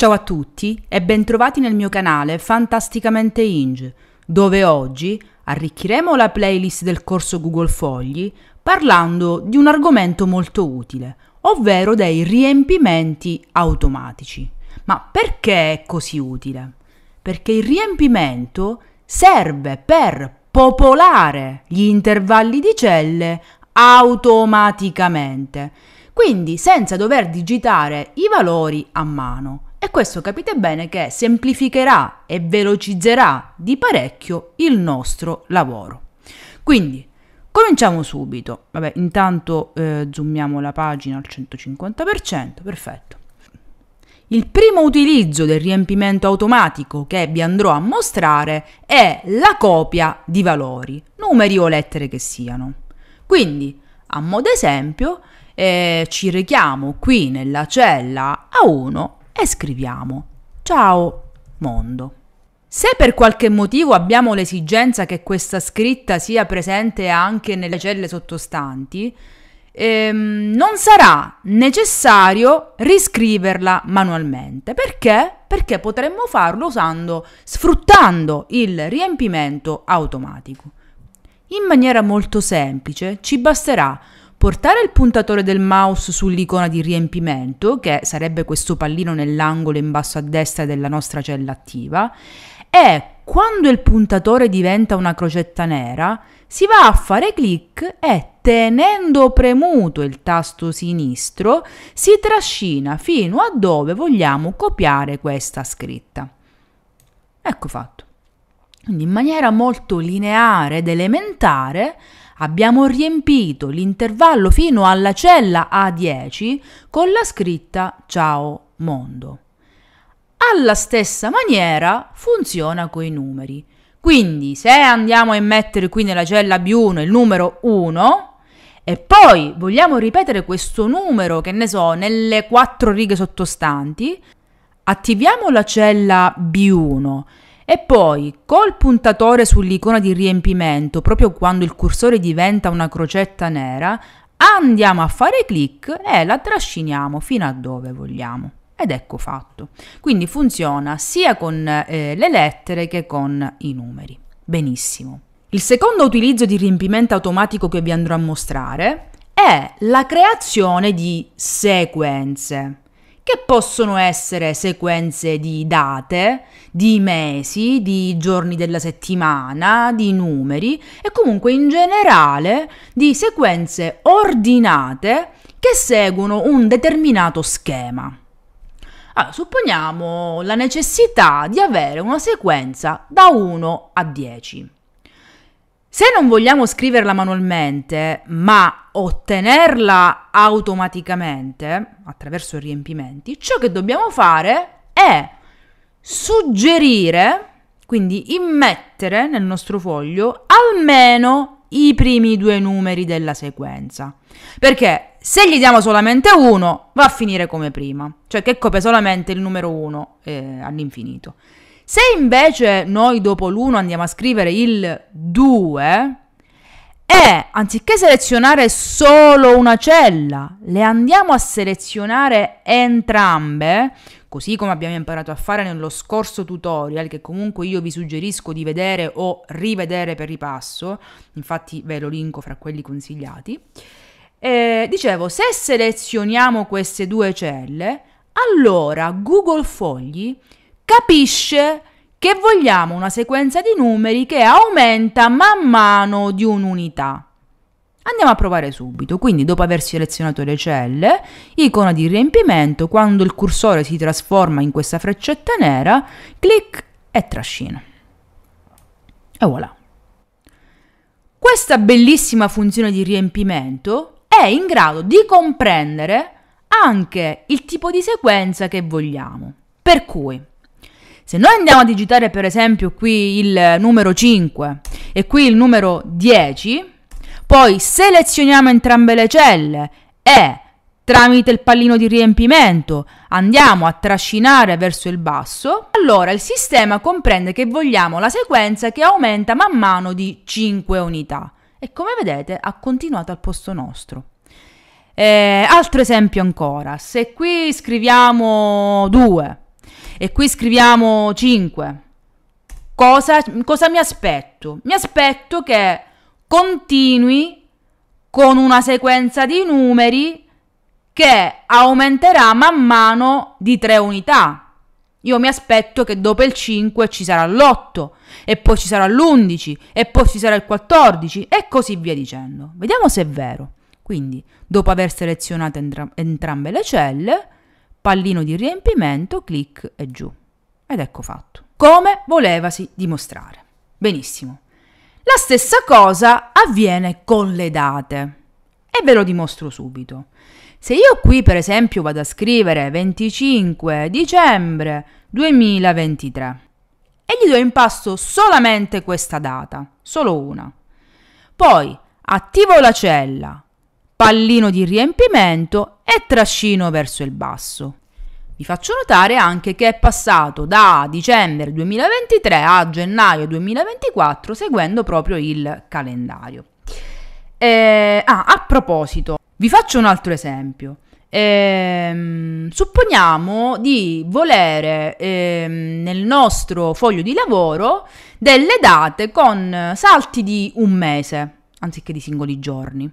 Ciao a tutti e bentrovati nel mio canale Fantasticamente Inge, dove oggi arricchiremo la playlist del corso Google Fogli parlando di un argomento molto utile, ovvero dei riempimenti automatici. Ma perché è così utile? Perché il riempimento serve per popolare gli intervalli di celle automaticamente, quindi senza dover digitare i valori a mano e questo capite bene che semplificherà e velocizzerà di parecchio il nostro lavoro. Quindi cominciamo subito. Vabbè, intanto eh, zoomiamo la pagina al 150%, perfetto. Il primo utilizzo del riempimento automatico che vi andrò a mostrare è la copia di valori, numeri o lettere che siano. Quindi, a modo esempio, eh, ci richiamo qui nella cella A1 e scriviamo Ciao mondo. Se per qualche motivo abbiamo l'esigenza che questa scritta sia presente anche nelle celle sottostanti, ehm, non sarà necessario riscriverla manualmente. Perché? Perché potremmo farlo usando, sfruttando il riempimento automatico. In maniera molto semplice ci basterà portare il puntatore del mouse sull'icona di riempimento, che sarebbe questo pallino nell'angolo in basso a destra della nostra cella attiva, e quando il puntatore diventa una crocetta nera, si va a fare clic e tenendo premuto il tasto sinistro si trascina fino a dove vogliamo copiare questa scritta. Ecco fatto. Quindi in maniera molto lineare ed elementare Abbiamo riempito l'intervallo fino alla cella A10 con la scritta Ciao mondo. Alla stessa maniera funziona con i numeri. Quindi se andiamo a mettere qui nella cella B1 il numero 1 e poi vogliamo ripetere questo numero, che ne so, nelle quattro righe sottostanti, attiviamo la cella B1 e poi, col puntatore sull'icona di riempimento, proprio quando il cursore diventa una crocetta nera, andiamo a fare clic e la trasciniamo fino a dove vogliamo. Ed ecco fatto. Quindi funziona sia con eh, le lettere che con i numeri. Benissimo. Il secondo utilizzo di riempimento automatico che vi andrò a mostrare è la creazione di sequenze che possono essere sequenze di date, di mesi, di giorni della settimana, di numeri e comunque in generale di sequenze ordinate che seguono un determinato schema. Allora, supponiamo la necessità di avere una sequenza da 1 a 10. Se non vogliamo scriverla manualmente, ma ottenerla automaticamente attraverso riempimenti, ciò che dobbiamo fare è suggerire, quindi immettere nel nostro foglio almeno i primi due numeri della sequenza. Perché se gli diamo solamente uno, va a finire come prima, cioè che copia solamente il numero 1 eh, all'infinito. Se invece noi dopo l'1 andiamo a scrivere il 2 e anziché selezionare solo una cella, le andiamo a selezionare entrambe, così come abbiamo imparato a fare nello scorso tutorial, che comunque io vi suggerisco di vedere o rivedere per ripasso, infatti ve lo linko fra quelli consigliati. Eh, dicevo, se selezioniamo queste due celle, allora Google Fogli capisce che vogliamo una sequenza di numeri che aumenta man mano di un'unità. Andiamo a provare subito, quindi dopo aver selezionato le celle, icona di riempimento, quando il cursore si trasforma in questa freccetta nera, clic e trascino. E voilà. Questa bellissima funzione di riempimento è in grado di comprendere anche il tipo di sequenza che vogliamo. Per cui se noi andiamo a digitare per esempio qui il numero 5 e qui il numero 10, poi selezioniamo entrambe le celle e tramite il pallino di riempimento andiamo a trascinare verso il basso, allora il sistema comprende che vogliamo la sequenza che aumenta man mano di 5 unità e come vedete ha continuato al posto nostro. Eh, altro esempio ancora, se qui scriviamo 2 e qui scriviamo 5, cosa, cosa mi aspetto? Mi aspetto che continui con una sequenza di numeri che aumenterà man mano di 3 unità. Io mi aspetto che dopo il 5 ci sarà l'8 e poi ci sarà l'11 e poi ci sarà il 14 e così via dicendo. Vediamo se è vero. Quindi, dopo aver selezionato entrambe le celle, pallino di riempimento, clic e giù. Ed ecco fatto. Come volevasi dimostrare. Benissimo. La stessa cosa avviene con le date. E ve lo dimostro subito. Se io qui per esempio vado a scrivere 25 dicembre 2023 e gli do in pasto solamente questa data, solo una. Poi attivo la cella, pallino di riempimento e trascino verso il basso. Vi faccio notare anche che è passato da dicembre 2023 a gennaio 2024 seguendo proprio il calendario. Eh, ah, a proposito, vi faccio un altro esempio. Eh, supponiamo di volere eh, nel nostro foglio di lavoro delle date con salti di un mese anziché di singoli giorni.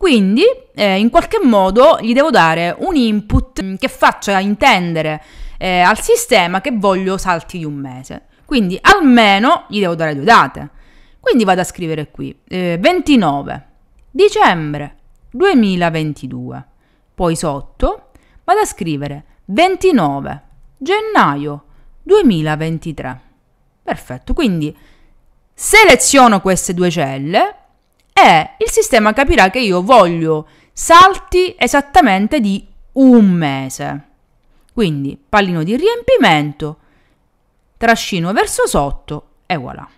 Quindi, eh, in qualche modo, gli devo dare un input mm, che faccia intendere eh, al sistema che voglio salti di un mese. Quindi, almeno gli devo dare due date. Quindi vado a scrivere qui, eh, 29 dicembre 2022. Poi sotto vado a scrivere 29 gennaio 2023. Perfetto, quindi seleziono queste due celle e il sistema capirà che io voglio salti esattamente di un mese. Quindi pallino di riempimento, trascino verso sotto e voilà.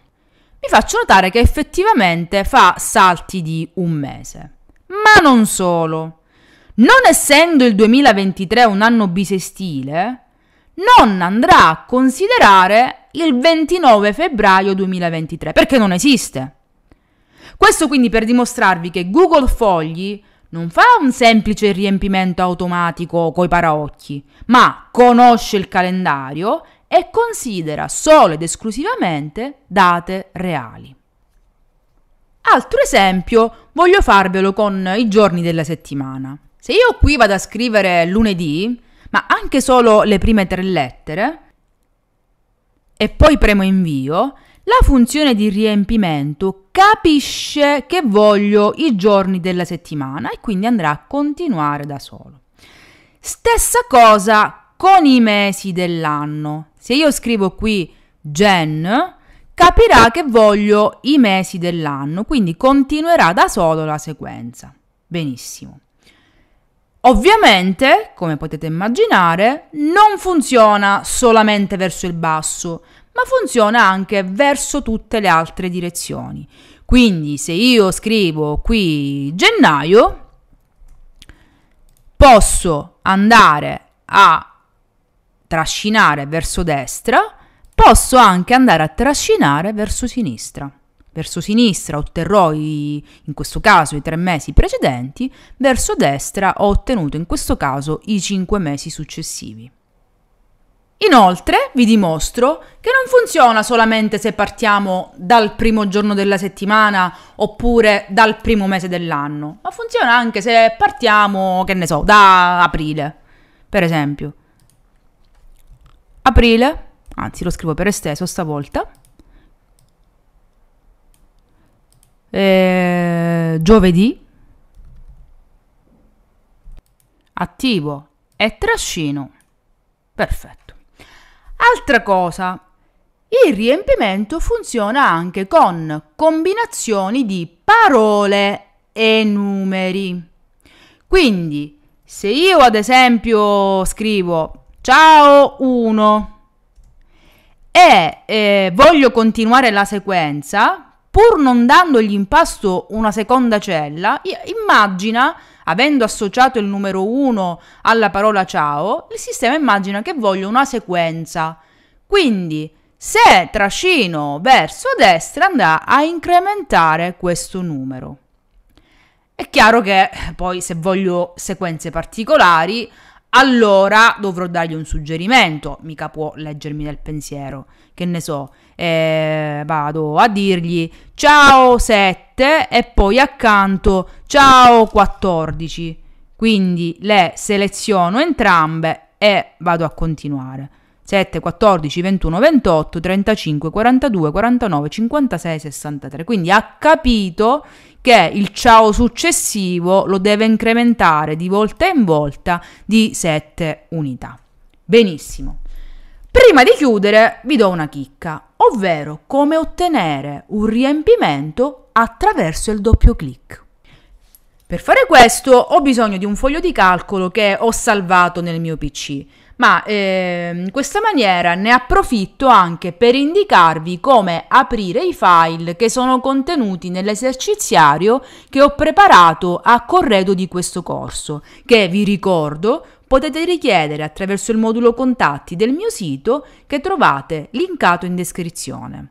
Mi faccio notare che effettivamente fa salti di un mese. Ma non solo. Non essendo il 2023 un anno bisestile, non andrà a considerare il 29 febbraio 2023, perché non esiste. Questo quindi per dimostrarvi che Google Fogli non fa un semplice riempimento automatico coi paraocchi, ma conosce il calendario e considera solo ed esclusivamente date reali. Altro esempio voglio farvelo con i giorni della settimana. Se io qui vado a scrivere lunedì, ma anche solo le prime tre lettere, e poi premo invio, la funzione di riempimento capisce che voglio i giorni della settimana e quindi andrà a continuare da solo. Stessa cosa con i mesi dell'anno. Se io scrivo qui gen, capirà che voglio i mesi dell'anno, quindi continuerà da solo la sequenza. Benissimo. Ovviamente, come potete immaginare, non funziona solamente verso il basso, ma funziona anche verso tutte le altre direzioni. Quindi se io scrivo qui gennaio, posso andare a trascinare verso destra, posso anche andare a trascinare verso sinistra. Verso sinistra otterrò i, in questo caso i tre mesi precedenti, verso destra ho ottenuto in questo caso i cinque mesi successivi. Inoltre vi dimostro che non funziona solamente se partiamo dal primo giorno della settimana oppure dal primo mese dell'anno, ma funziona anche se partiamo, che ne so, da aprile, per esempio. Aprile, anzi lo scrivo per esteso stavolta. Eh, giovedì attivo e trascino perfetto Altra cosa, il riempimento funziona anche con combinazioni di parole e numeri. Quindi, se io ad esempio scrivo ciao 1 e eh, voglio continuare la sequenza, pur non dando in pasto una seconda cella, immagina avendo associato il numero 1 alla parola ciao, il sistema immagina che voglio una sequenza. Quindi, se trascino verso destra andrà a incrementare questo numero. È chiaro che eh, poi se voglio sequenze particolari allora dovrò dargli un suggerimento, mica può leggermi nel pensiero, che ne so, eh, vado a dirgli ciao 7 e poi accanto ciao 14, quindi le seleziono entrambe e vado a continuare. 7, 14, 21, 28, 35, 42, 49, 56, 63. Quindi ha capito che il ciao successivo lo deve incrementare di volta in volta di 7 unità. Benissimo. Prima di chiudere vi do una chicca, ovvero come ottenere un riempimento attraverso il doppio clic. Per fare questo ho bisogno di un foglio di calcolo che ho salvato nel mio PC ma eh, in questa maniera ne approfitto anche per indicarvi come aprire i file che sono contenuti nell'eserciziario che ho preparato a corredo di questo corso, che vi ricordo potete richiedere attraverso il modulo contatti del mio sito che trovate linkato in descrizione.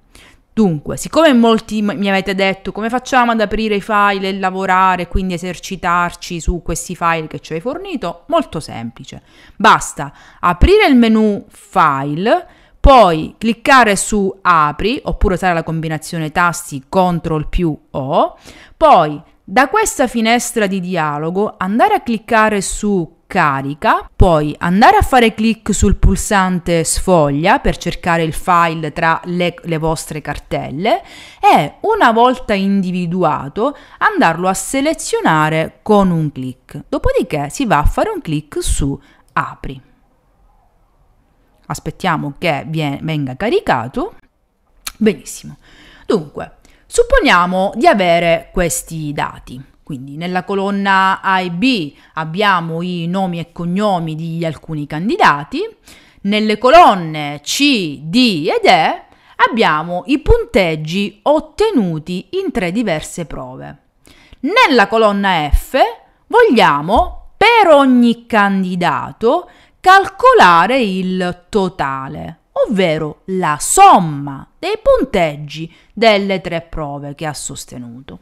Dunque, siccome molti mi avete detto come facciamo ad aprire i file e lavorare, quindi esercitarci su questi file che ci hai fornito, molto semplice. Basta aprire il menu File, poi cliccare su Apri, oppure usare la combinazione tasti CTRL più O, poi da questa finestra di dialogo andare a cliccare su carica, poi andare a fare clic sul pulsante sfoglia per cercare il file tra le, le vostre cartelle e una volta individuato andarlo a selezionare con un clic. Dopodiché si va a fare un clic su apri. Aspettiamo che venga caricato. Benissimo. Dunque, supponiamo di avere questi dati. Quindi nella colonna A e B abbiamo i nomi e cognomi di alcuni candidati, nelle colonne C, D ed E abbiamo i punteggi ottenuti in tre diverse prove. Nella colonna F vogliamo per ogni candidato calcolare il totale, ovvero la somma dei punteggi delle tre prove che ha sostenuto.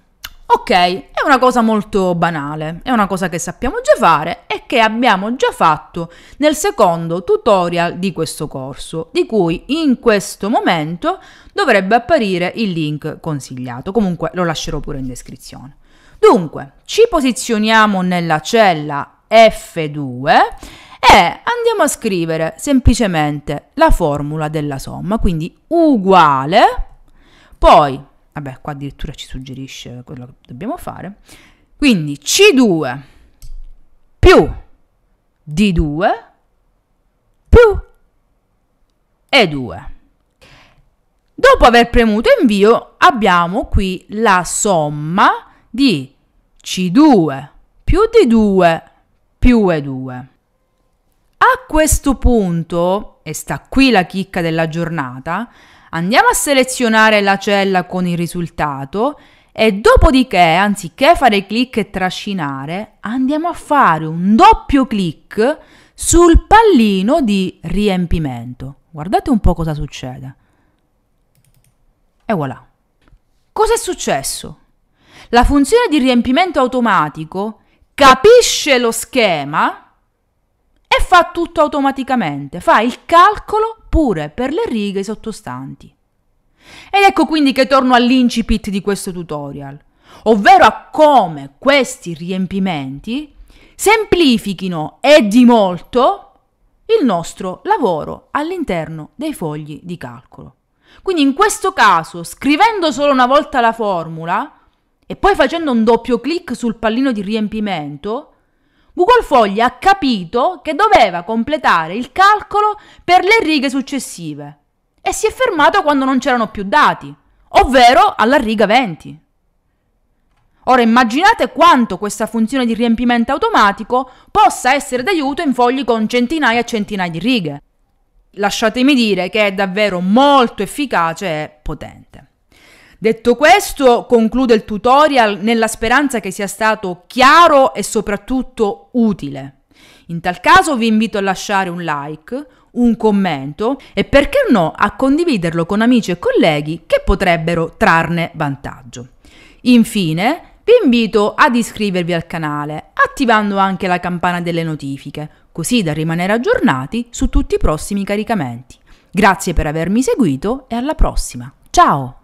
Ok, è una cosa molto banale, è una cosa che sappiamo già fare e che abbiamo già fatto nel secondo tutorial di questo corso, di cui in questo momento dovrebbe apparire il link consigliato, comunque lo lascerò pure in descrizione. Dunque, ci posizioniamo nella cella F2 e andiamo a scrivere semplicemente la formula della somma, quindi uguale, poi Vabbè, qua addirittura ci suggerisce quello che dobbiamo fare. Quindi C2 più D2 più E2. Dopo aver premuto invio abbiamo qui la somma di C2 più D2 più E2. A questo punto, e sta qui la chicca della giornata, andiamo a selezionare la cella con il risultato e dopodiché, anziché fare clic e trascinare, andiamo a fare un doppio clic sul pallino di riempimento. Guardate un po' cosa succede. E voilà. Cos'è successo? La funzione di riempimento automatico capisce lo schema e fa tutto automaticamente, fa il calcolo pure per le righe sottostanti. Ed ecco quindi che torno all'incipit di questo tutorial, ovvero a come questi riempimenti semplifichino e di molto il nostro lavoro all'interno dei fogli di calcolo. Quindi in questo caso, scrivendo solo una volta la formula e poi facendo un doppio clic sul pallino di riempimento, Google Foglia ha capito che doveva completare il calcolo per le righe successive e si è fermato quando non c'erano più dati, ovvero alla riga 20. Ora immaginate quanto questa funzione di riempimento automatico possa essere d'aiuto in fogli con centinaia e centinaia di righe. Lasciatemi dire che è davvero molto efficace e potente. Detto questo, concludo il tutorial nella speranza che sia stato chiaro e soprattutto utile. In tal caso vi invito a lasciare un like, un commento e perché no a condividerlo con amici e colleghi che potrebbero trarne vantaggio. Infine, vi invito ad iscrivervi al canale, attivando anche la campana delle notifiche, così da rimanere aggiornati su tutti i prossimi caricamenti. Grazie per avermi seguito e alla prossima. Ciao!